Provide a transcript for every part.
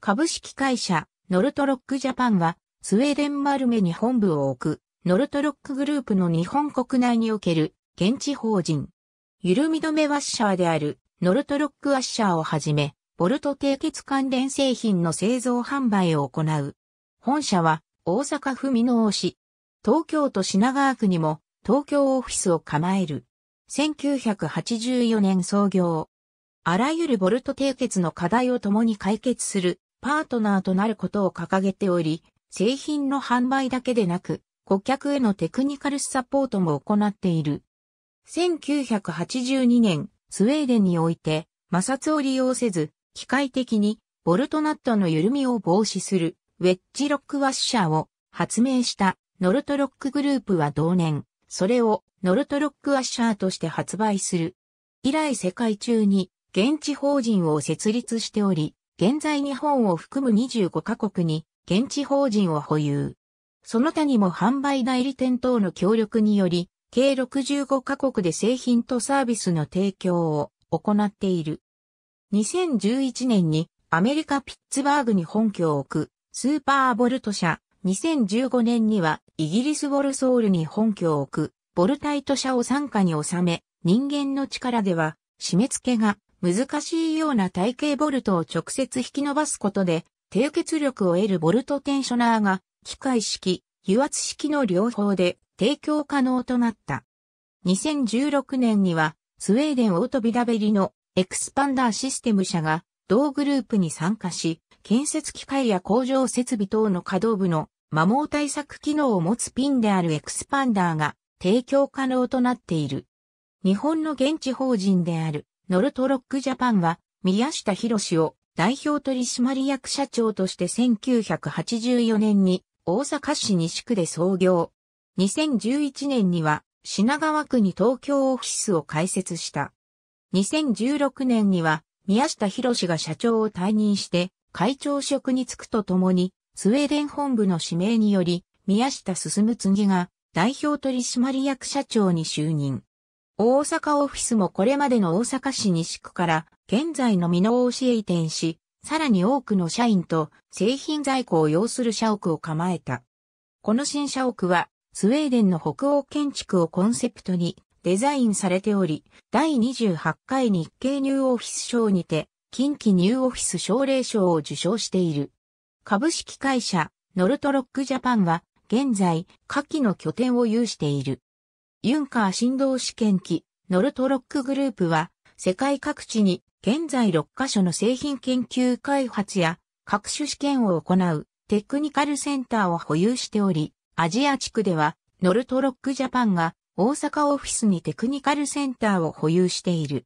株式会社、ノルトロックジャパンは、スウェーデンマルメに本部を置く、ノルトロックグループの日本国内における、現地法人。ゆるみ止めワッシャーである、ノルトロックワッシャーをはじめ、ボルト締結関連製品の製造販売を行う。本社は、大阪府美濃市。東京都品川区にも、東京オフィスを構える。1984年創業。あらゆるボルト締結の課題を共に解決するパートナーとなることを掲げており、製品の販売だけでなく、顧客へのテクニカルサポートも行っている。1982年、スウェーデンにおいて、摩擦を利用せず、機械的に、ボルトナットの緩みを防止する、ウェッジロックワッシャーを発明したノルトロックグループは同年、それをノルトロックワッシャーとして発売する。以来世界中に現地法人を設立しており、現在日本を含む25カ国に現地法人を保有。その他にも販売代理店等の協力により、計65カ国で製品とサービスの提供を行っている。2011年にアメリカ・ピッツバーグに本拠を置くスーパーボルト社、2015年にはイギリス・ボルソールに本拠を置くボルタイト社を傘下に収め、人間の力では締め付けが難しいような体型ボルトを直接引き伸ばすことで、低血力を得るボルトテンショナーが、機械式、油圧式の両方で提供可能となった。2016年には、スウェーデンオートビダベリのエクスパンダーシステム社が同グループに参加し、建設機械や工場設備等の稼働部の摩耗対策機能を持つピンであるエクスパンダーが提供可能となっている。日本の現地法人であるノルトロックジャパンは、宮下博を代表取締役社長として1984年に大阪市西区で創業。2011年には品川区に東京オフィスを開設した。2016年には宮下博が社長を退任して会長職に就くとともにスウェーデン本部の指名により宮下進次が代表取締役社長に就任。大阪オフィスもこれまでの大阪市西区から現在の美濃市へ移転し、さらに多くの社員と製品在庫を要する社屋を構えた。この新社屋はスウェーデンの北欧建築をコンセプトにデザインされており、第28回日経ニューオフィス賞にて、近畿ニューオフィス奨励賞を受賞している。株式会社、ノルトロックジャパンは、現在、下記の拠点を有している。ユンカー振動試験機、ノルトロックグループは、世界各地に現在6カ所の製品研究開発や各種試験を行うテクニカルセンターを保有しており、アジア地区ではノルトロックジャパンが大阪オフィスにテクニカルセンターを保有している。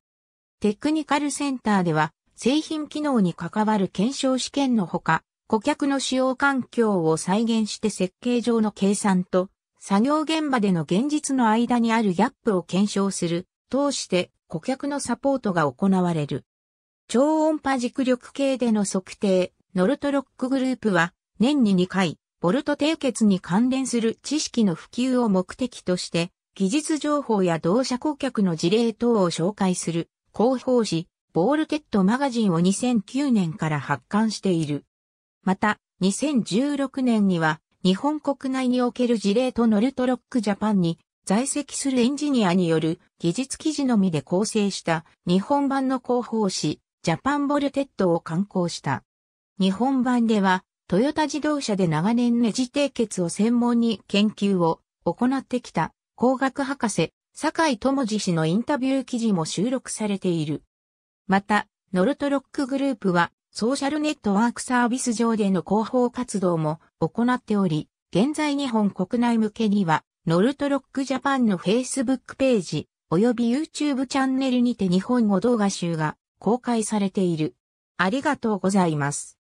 テクニカルセンターでは製品機能に関わる検証試験のほか、顧客の使用環境を再現して設計上の計算と作業現場での現実の間にあるギャップを検証する、通して顧客のサポートが行われる。超音波軸力計での測定、ノルトロックグループは年に2回、ボルト締結に関連する知識の普及を目的として、技術情報や同社顧客の事例等を紹介する広報誌、ボールテッドマガジンを2009年から発刊している。また、2016年には、日本国内における事例とノルトロックジャパンに在籍するエンジニアによる技術記事のみで構成した日本版の広報誌ジャパンボルテッドを刊行した。日本版ではトヨタ自動車で長年ネジ締結を専門に研究を行ってきた工学博士坂井智次氏のインタビュー記事も収録されている。また、ノルトロックグループはソーシャルネットワークサービス上での広報活動も行っており、現在日本国内向けには、ノルトロックジャパンの Facebook ページ、及び YouTube チャンネルにて日本語動画集が公開されている。ありがとうございます。